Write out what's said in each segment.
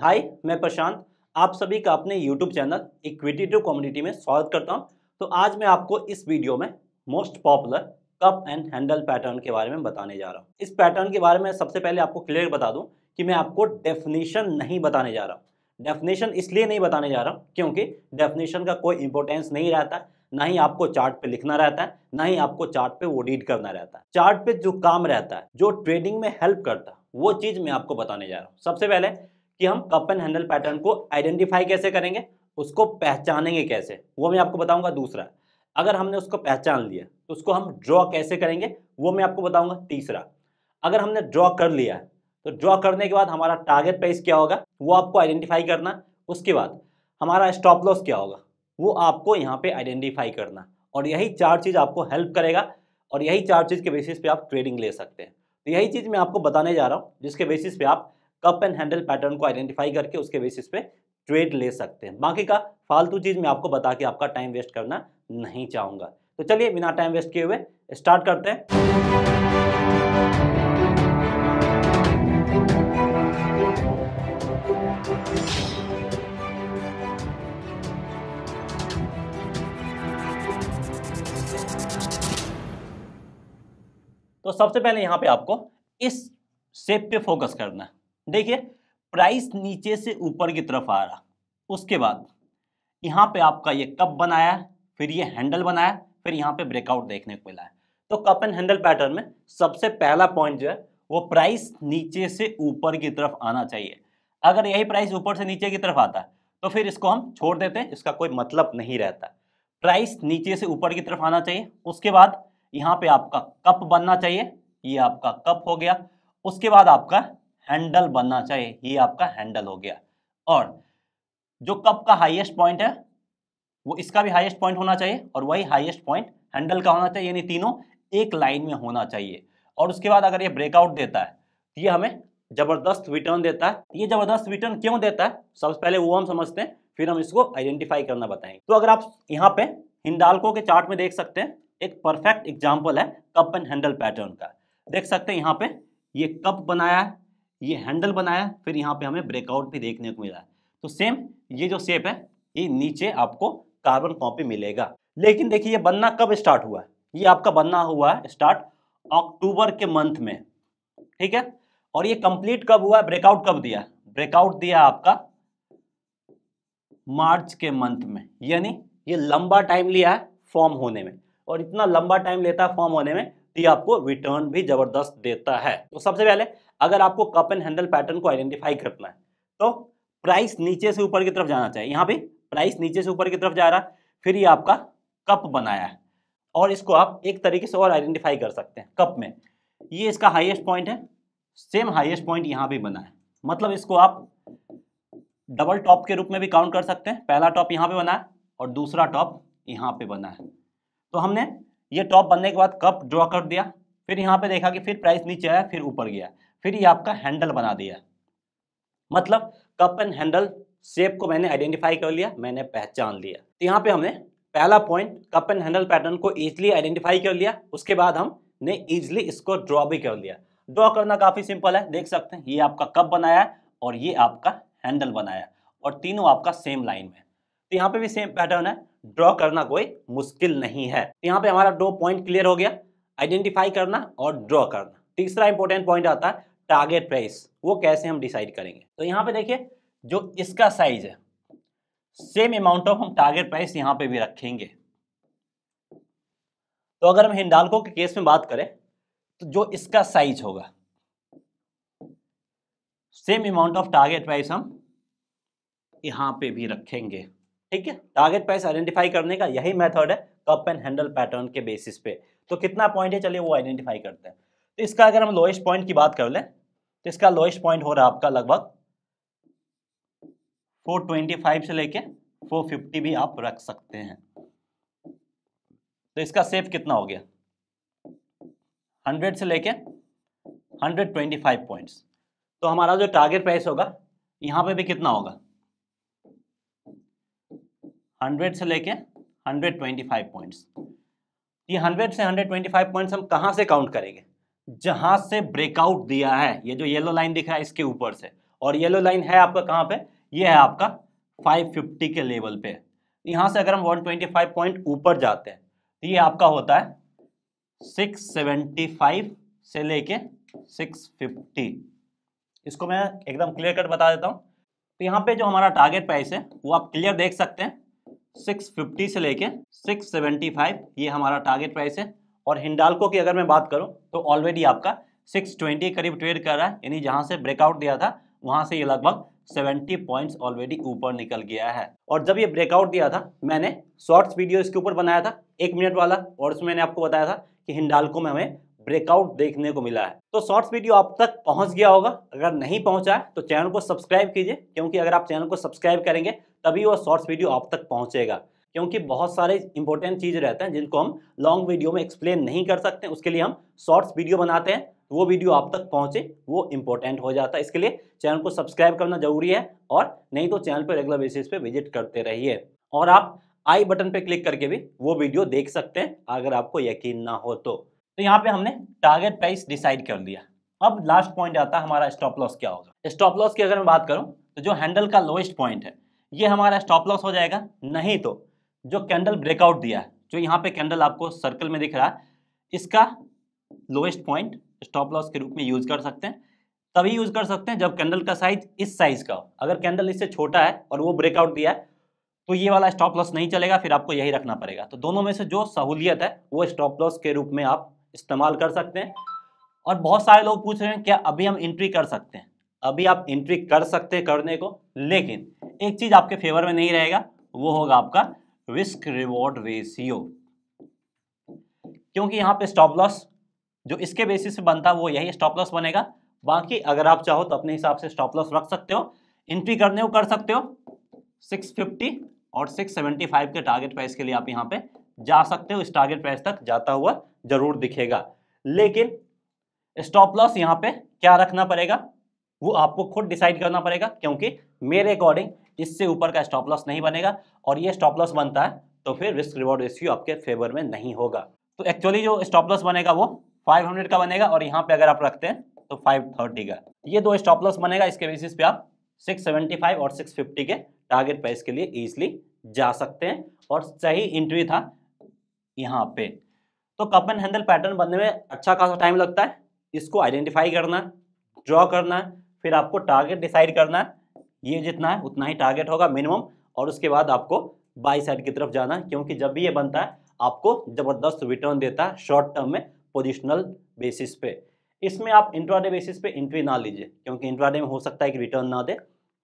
हाय मैं प्रशांत आप सभी का अपने यूट्यूब चैनल इक्विटेटिव कम्युनिटी में स्वागत करता हूं तो आज मैं आपको इस वीडियो में most popular cup and handle pattern के बारे में बताने जा रहा हूं इस पैटर्न के बारे में सबसे पहले आपको क्लियर बता दूं कि मैं आपको डेफिनेशन नहीं बताने जा रहा हूँ डेफिनेशन इसलिए नहीं बताने जा रहा हूँ क्योंकि डेफिनेशन का कोई इंपॉर्टेंस नहीं रहता ना ही आपको चार्ट पे लिखना रहता है ना ही आपको चार्ट पे वो रीड करना रहता है चार्ट पे जो काम रहता है जो ट्रेडिंग में हेल्प करता है वो चीज़ मैं आपको बताने जा रहा हूँ सबसे पहले कि हम कप एंड हैंडल पैटर्न को आइडेंटिफाई कैसे करेंगे उसको पहचानेंगे कैसे वो मैं आपको बताऊंगा दूसरा अगर हमने उसको पहचान लिया तो उसको हम ड्रॉ कैसे करेंगे वो मैं आपको बताऊंगा तीसरा अगर हमने ड्रॉ कर लिया तो ड्रॉ करने के बाद हमारा टारगेट प्राइस क्या होगा वो आपको आइडेंटिफाई करना उसके बाद हमारा स्टॉप लॉस क्या होगा वो आपको यहाँ पे आइडेंटिफाई करना और यही चार चीज़ आपको हेल्प करेगा और यही चार चीज़ के बेसिस पे आप ट्रेडिंग ले सकते हैं तो यही चीज़ मैं आपको बताने जा रहा हूँ जिसके बेसिस पे आप कप एंड हैंडल पैटर्न को आइडेंटिफाई करके उसके बेसिस पे ट्रेड ले सकते हैं बाकी का फालतू चीज़ मैं आपको बता के आपका टाइम वेस्ट करना नहीं चाहूँगा तो चलिए बिना टाइम वेस्ट किए हुए स्टार्ट करते हैं तो सबसे पहले यहाँ पे आपको इस शेप पे फोकस करना है देखिए प्राइस नीचे से ऊपर की तरफ आ रहा उसके बाद यहाँ पे आपका ये कप बनाया फिर ये हैंडल बनाया फिर यहाँ पे ब्रेकआउट देखने को मिला है तो कप एंड हैंडल पैटर्न में सबसे पहला पॉइंट जो है वो प्राइस नीचे से ऊपर की तरफ आना चाहिए अगर यही प्राइस ऊपर से नीचे की तरफ आता है तो फिर इसको हम छोड़ देते हैं इसका कोई मतलब नहीं रहता प्राइस नीचे से ऊपर की तरफ आना चाहिए उसके बाद यहाँ पे आपका कप बनना चाहिए ये आपका कप हो गया उसके बाद आपका हैंडल बनना चाहिए ये आपका हैंडल हो गया और जो कप का हाईएस्ट पॉइंट है वो इसका भी हाईएस्ट पॉइंट होना चाहिए और वही हाईएस्ट पॉइंट हैंडल का होना चाहिए यानी तीनों एक लाइन में होना चाहिए और उसके बाद अगर ये ब्रेकआउट देता है तो ये हमें जबरदस्त रिटर्न देता है ये जबरदस्त रिटर्न क्यों देता है सबसे पहले वो हम समझते हैं फिर हम इसको आइडेंटिफाई करना बताएंगे तो अगर आप यहाँ पे हिंडालको के चार्ट में देख सकते हैं एक परफेक्ट एग्जाम्पल है कप एंड हैंडल पैटर्न का देख सकते हैं यहाँ पे ये कप बनाया है ये हैंडल बनाया फिर यहाँ पे हमें ब्रेकआउट भी देखने को मिला तो सेम ये जो शेप है ये नीचे आपको कार्बन कॉपी मिलेगा लेकिन देखिए ये बनना कब स्टार्ट हुआ है ये आपका बनना हुआ है स्टार्ट अक्टूबर के मंथ में ठीक है और ये कंप्लीट कब हुआ ब्रेकआउट कब दिया ब्रेकआउट दिया आपका मार्च के मंथ में यानी ये लंबा टाइम लिया है फॉर्म होने में और इतना लंबा टाइम लेता है फॉर्म होने में तो ये आपको रिटर्न भी जबरदस्त देता है तो सबसे पहले अगर आपको कप एंड हैंडल पैटर्न को आइडेंटिफाई करना है तो प्राइस नीचे से ऊपर की तरफ जाना चाहिए यहाँ पे प्राइस नीचे से ऊपर की तरफ जा रहा है फिर ये आपका कप बनाया है और इसको आप एक तरीके से और आइडेंटिफाई कर सकते हैं कप में ये इसका हाइएस्ट पॉइंट है सेम हाइएस्ट पॉइंट यहाँ भी बना है मतलब इसको आप डबल टॉप के रूप में भी काउंट कर सकते हैं पहला टॉप यहाँ पे बना है और दूसरा टॉप यहाँ पे बना है तो हमने ये टॉप बनने के बाद कप ड्रॉ कर दिया फिर यहाँ पे देखा कि फिर प्राइस नीचे आया फिर ऊपर गया फिर ये आपका हैंडल बना दिया मतलब कप एंड हैंडल शेप को मैंने आइडेंटिफाई कर लिया मैंने पहचान लिया तो यहाँ पे हमने पहला point cup and handle pattern को ईजिली आइडेंटिफाई कर लिया उसके बाद हमने ईजिली इसको ड्रॉ भी कर लिया ड्रॉ करना काफ़ी सिंपल है देख सकते हैं ये आपका कप बनाया और ये आपका हैंडल बनाया और तीनों आपका सेम लाइन में तो यहाँ पे भी सेम पैटर्न है ड्रॉ करना कोई मुश्किल नहीं है तो यहाँ पे हमारा दो पॉइंट क्लियर हो गया आइडेंटिफाई करना और ड्रॉ करना तीसरा इंपॉर्टेंट पॉइंट आता है टारगेट प्राइस वो कैसे हम डिसाइड करेंगे तो यहाँ पे देखिए जो इसका साइज है सेम अमाउंट ऑफ हम टारगेट प्राइस यहाँ पे भी रखेंगे तो अगर हम हिंडालको के केस में बात करें तो जो इसका साइज होगा same amount of target price हम यहाँ पे भी रखेंगे ठीक है टारगेट प्राइस आइडेंटिफाई करने का यही मेथड है कप एंड हैंडल पैटर्न के बेसिस पे तो कितना पॉइंट है चलिए वो आइडेंटिफाई करते हैं तो इसका अगर हम लोएस्ट पॉइंट की बात कर लें तो इसका लोएस्ट पॉइंट हो रहा है आपका लगभग 425 से लेके 450 भी आप रख सकते हैं तो इसका सेफ कितना हो गया 100 से लेके 125 पॉइंट्स तो हमारा जो टारगेट प्राइस होगा यहां पे भी कितना होगा 100 से लेके 125 पॉइंट्स ये 100 से 125 पॉइंट्स हम कहां से काउंट करेंगे जहां से ब्रेकआउट दिया है ये जो येलो लाइन दिख रहा है इसके ऊपर से और येलो लाइन है आपका कहां पे ये है आपका 550 के लेवल पे यहां से अगर हम 125 पॉइंट ऊपर जाते हैं तो ये आपका होता है 675 से लेके 650 इसको मैं एकदम क्लियर कट बता देता हूं तो यहां पे जो हमारा टारगेट प्राइस है वो आप क्लियर देख सकते हैं 650 से लेके 675 ये हमारा टारगेट प्राइस है और हिंडालको की अगर मैं बात करूं तो ऑलरेडी आपका 620 करीब ट्रेड कर रहा है यानी जहां से ब्रेकआउट दिया था वहां से ये लगभग 70 पॉइंट्स ऑलरेडी ऊपर निकल गया है और जब ये ब्रेकआउट दिया था मैंने शॉर्ट्स वीडियो इसके ऊपर बनाया था एक मिनट वाला और उसमें मैंने आपको बताया था कि हिंडालको में हमें ब्रेकआउट देखने को मिला है तो शॉर्ट्स वीडियो आप तक पहुंच गया होगा अगर नहीं पहुंचा है तो चैनल को सब्सक्राइब कीजिए क्योंकि अगर आप चैनल को सब्सक्राइब करेंगे तभी वो शॉर्ट्स वीडियो आप तक पहुंचेगा क्योंकि बहुत सारे इंपॉर्टेंट चीज़ रहते हैं जिनको हम लॉन्ग वीडियो में एक्सप्लेन नहीं कर सकते उसके लिए हम शॉर्ट्स वीडियो बनाते हैं तो वो वीडियो आप तक पहुंचे वो इंपॉर्टेंट हो जाता है इसके लिए चैनल को सब्सक्राइब करना जरूरी है और नहीं तो चैनल पर रेगुलर बेसिस पे विजिट करते रहिए और आप आई बटन पे क्लिक करके भी वो वीडियो देख सकते हैं अगर आपको यकीन ना हो तो तो यहाँ पे हमने टारगेट प्राइस डिसाइड कर लिया अब लास्ट पॉइंट आता है हमारा स्टॉप लॉस क्या होगा स्टॉप तो लॉस की अगर मैं बात करूँ तो जो हैंडल का लोएस्ट पॉइंट है ये हमारा स्टॉप लॉस हो जाएगा नहीं तो जो कैंडल ब्रेकआउट दिया है जो यहाँ पे कैंडल आपको सर्कल में दिख रहा है इसका लोएस्ट पॉइंट स्टॉप लॉस के रूप में यूज कर सकते हैं तभी यूज कर सकते हैं जब कैंडल का साइज इस साइज का हो अगर कैंडल इससे छोटा है और वो ब्रेकआउट दिया है तो ये वाला स्टॉप लॉस नहीं चलेगा फिर आपको यही रखना पड़ेगा तो दोनों में से जो सहूलियत है वो स्टॉप लॉस के रूप में आप इस्तेमाल कर सकते हैं और बहुत सारे लोग पूछ रहे हैं क्या अभी हम एंट्री कर सकते हैं अभी आप एंट्री कर सकते हैं करने को लेकिन एक चीज़ आपके फेवर में नहीं रहेगा वो होगा आपका रिस्क रिवॉर्ड रेशियो क्योंकि यहाँ पे स्टॉप लॉस जो इसके बेसिस पे बनता है वो यही स्टॉप लॉस बनेगा बाकी अगर आप चाहो तो अपने हिसाब से स्टॉप लॉस रख सकते हो एंट्री करने को कर सकते हो 650 और 675 के टारगेट प्राइस के लिए आप यहाँ पे जा सकते हो इस टारगेट प्राइस तक जाता हुआ जरूर दिखेगा लेकिन स्टॉप लॉस यहाँ पे क्या रखना पड़ेगा वो आपको खुद डिसाइड करना पड़ेगा क्योंकि मेरे अकॉर्डिंग इससे ऊपर का स्टॉप लॉस नहीं बनेगा और ये स्टॉप लॉस बनता है तो फिर रिस्क रिवॉर्ड रेशियो आपके फेवर में नहीं होगा तो एक्चुअली जो स्टॉप लॉस बनेगा वो 500 का बनेगा और यहाँ पे अगर आप रखते हैं तो 530 का ये दो स्टॉप लॉस बनेगा इसके बेसिस पे आप 675 और 650 के टारगेट प्राइस के लिए ईजिली जा सकते हैं और सही इंट्री था यहाँ पे तो कप एंड हैंडल पैटर्न बनने में अच्छा खासा टाइम लगता है इसको आइडेंटिफाई करना ड्रॉ करना फिर आपको टारगेट डिसाइड करना ये जितना है उतना ही टारगेट होगा मिनिमम और उसके बाद आपको बाई साइड की तरफ जाना क्योंकि जब भी ये बनता है आपको ज़बरदस्त रिटर्न देता है शॉर्ट टर्म में पोजिशनल बेसिस पे इसमें आप इंट्राडे बेसिस पे एंट्री ना लीजिए क्योंकि इंट्राडे में हो सकता है कि रिटर्न ना दे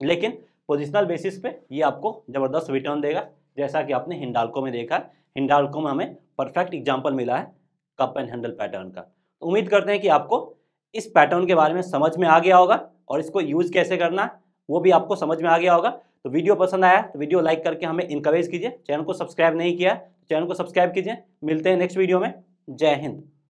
लेकिन पोजिशनल बेसिस पे ये आपको ज़बरदस्त रिटर्न देगा जैसा कि आपने हिंडालको में देखा हिंडालको में हमें परफेक्ट एग्जाम्पल मिला है कप एंड हैंडल पैटर्न का तो उम्मीद करते हैं कि आपको इस पैटर्न के बारे में समझ में आ गया होगा और इसको यूज़ कैसे करना है वो भी आपको समझ में आ गया होगा तो वीडियो पसंद आया तो वीडियो लाइक करके हमें इंकरेज कीजिए चैनल को सब्सक्राइब नहीं किया तो चैनल को सब्सक्राइब कीजिए मिलते हैं नेक्स्ट वीडियो में जय हिंद